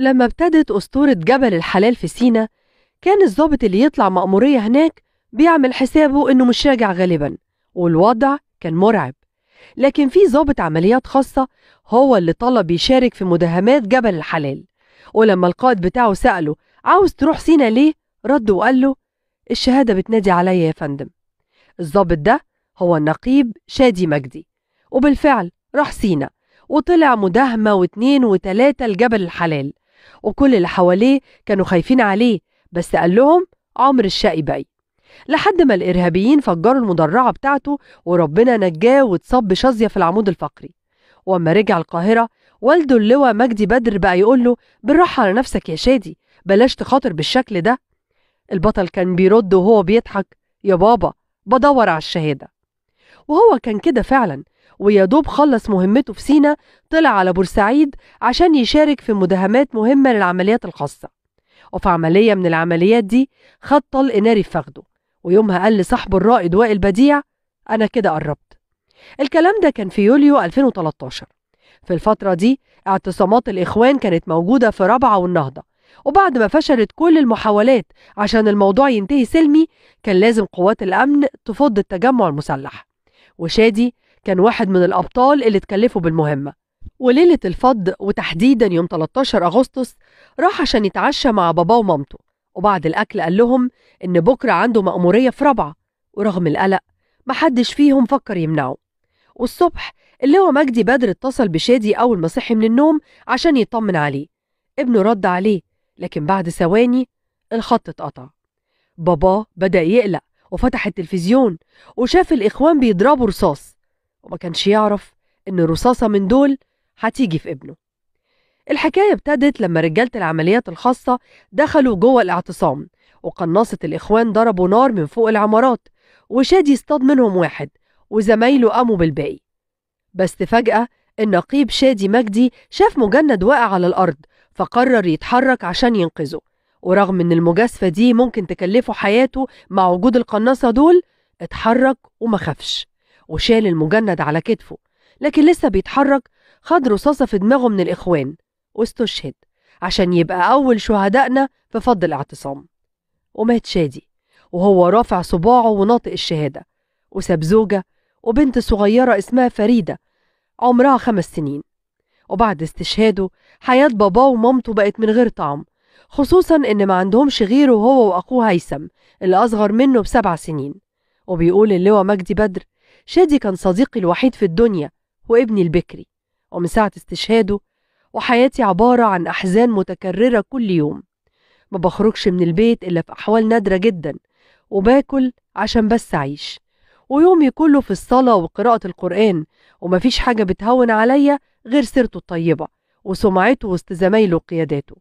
لما ابتدت أسطورة جبل الحلال في سينا كان الظابط اللي يطلع مأمورية هناك بيعمل حسابه إنه مش راجع غالبا والوضع كان مرعب لكن في ظابط عمليات خاصة هو اللي طلب يشارك في مداهمات جبل الحلال ولما القائد بتاعه سأله عاوز تروح سينا ليه رد وقال له الشهادة بتنادي عليا يا فندم الظابط ده هو النقيب شادي مجدي وبالفعل راح سينا وطلع مداهمة واتنين وتلاتة لجبل الحلال وكل اللي حواليه كانوا خايفين عليه بس قال لهم عمر الشقي باي لحد ما الإرهابيين فجروا المدرعة بتاعته وربنا نجاه واتصب شظية في العمود الفقري وأما رجع القاهرة والده اللواء مجدي بدر بقى يقول له بالراحة على نفسك يا شادي بلاش تخاطر بالشكل ده البطل كان بيرد وهو بيضحك يا بابا بدور على الشهادة وهو كان كده فعلا ويادوب خلص مهمته في سينا طلع على بورسعيد عشان يشارك في مداهمات مهمة للعمليات الخاصة وفي عملية من العمليات دي خد طلق ناري في فخده ويومها قال لصاحبه الرائد وائل بديع أنا كده قربت الكلام ده كان في يوليو 2013 في الفترة دي اعتصامات الإخوان كانت موجودة في رابعة والنهضة وبعد ما فشلت كل المحاولات عشان الموضوع ينتهي سلمي كان لازم قوات الأمن تفض التجمع المسلح وشادي كان واحد من الأبطال اللي اتكلفوا بالمهمة وليلة الفض وتحديدا يوم 13 أغسطس راح عشان يتعشى مع باباه ومامته وبعد الأكل قال لهم إن بكرة عنده مأمورية في رابعة ورغم القلق محدش فيهم فكر يمنعه والصبح اللي هو مجدي بدر اتصل بشادي أول ما صحي من النوم عشان يطمن عليه ابنه رد عليه لكن بعد ثواني الخط اتقطع باباه بدأ يقلق وفتح التلفزيون وشاف الإخوان بيضربوا رصاص وما كانش يعرف إن رصاصة من دول هتيجي في ابنه الحكاية ابتدت لما رجالة العمليات الخاصة دخلوا جوه الاعتصام وقناصة الإخوان ضربوا نار من فوق العمارات وشادي اصطاد منهم واحد وزمايله قاموا بالباقي بس فجأة النقيب شادي مجدي شاف مجند واقع على الأرض فقرر يتحرك عشان ينقذه ورغم إن المجازفة دي ممكن تكلفه حياته مع وجود القناصة دول اتحرك وما خافش وشال المجند على كتفه لكن لسه بيتحرك خد رصاصة في دماغه من الإخوان واستشهد عشان يبقى أول شهدائنا في فض الاعتصام ومات شادي وهو رافع صباعه وناطق الشهادة وساب زوجة وبنت صغيرة اسمها فريدة عمرها خمس سنين وبعد استشهاده حياة باباه ومامته بقت من غير طعم خصوصا إن ما عندهمش غيره هو وأخوه هيثم اللي أصغر منه بسبع سنين وبيقول اللواء مجدي بدر شادي كان صديقي الوحيد في الدنيا وابني البكري ومن ساعة استشهاده وحياتي عبارة عن أحزان متكررة كل يوم ما بخرجش من البيت إلا في أحوال نادرة جدا وباكل عشان بس أعيش ويومي كله في الصلاة وقراءة القرآن ومفيش حاجة بتهون عليا غير سيرته الطيبة وسمعته وسط زمايله وقياداته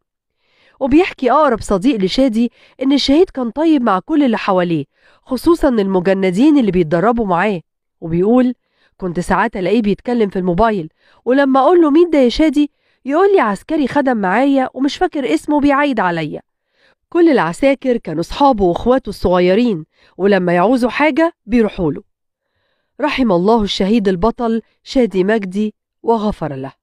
وبيحكي أقرب صديق لشادي إن الشهيد كان طيب مع كل اللي حواليه خصوصا المجندين اللي بيتدربوا معاه وبيقول كنت ساعات الاقيه بيتكلم في الموبايل ولما اقول له مين ده يا شادي يقول لي عسكري خدم معايا ومش فاكر اسمه بيعيد عليا كل العساكر كانوا صحابه واخواته الصغيرين ولما يعوزوا حاجه بيروحوا له رحم الله الشهيد البطل شادي مجدي وغفر له